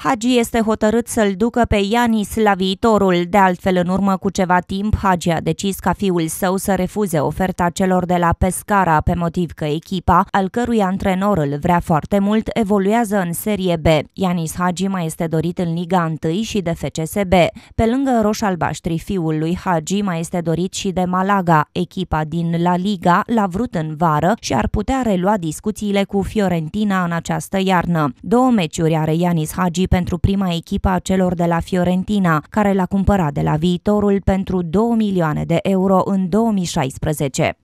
Hagi este hotărât să-l ducă pe Ianis la viitorul. De altfel, în urmă cu ceva timp, Hagi a decis ca fiul său să refuze oferta celor de la Pescara pe motiv că echipa, al cărui antrenor îl vrea foarte mult, evoluează în Serie B. Ianis Hagi mai este dorit în Liga 1 și de FCSB. Pe lângă roșalbaștri, fiul lui Hagi mai este dorit și de Malaga. Echipa din La Liga l-a vrut în vară și ar putea relua discuțiile cu Fiorentina în această iarnă. Două meciuri are Ianis Hagi pentru prima echipă a celor de la Fiorentina, care l-a cumpărat de la viitorul pentru 2 milioane de euro în 2016.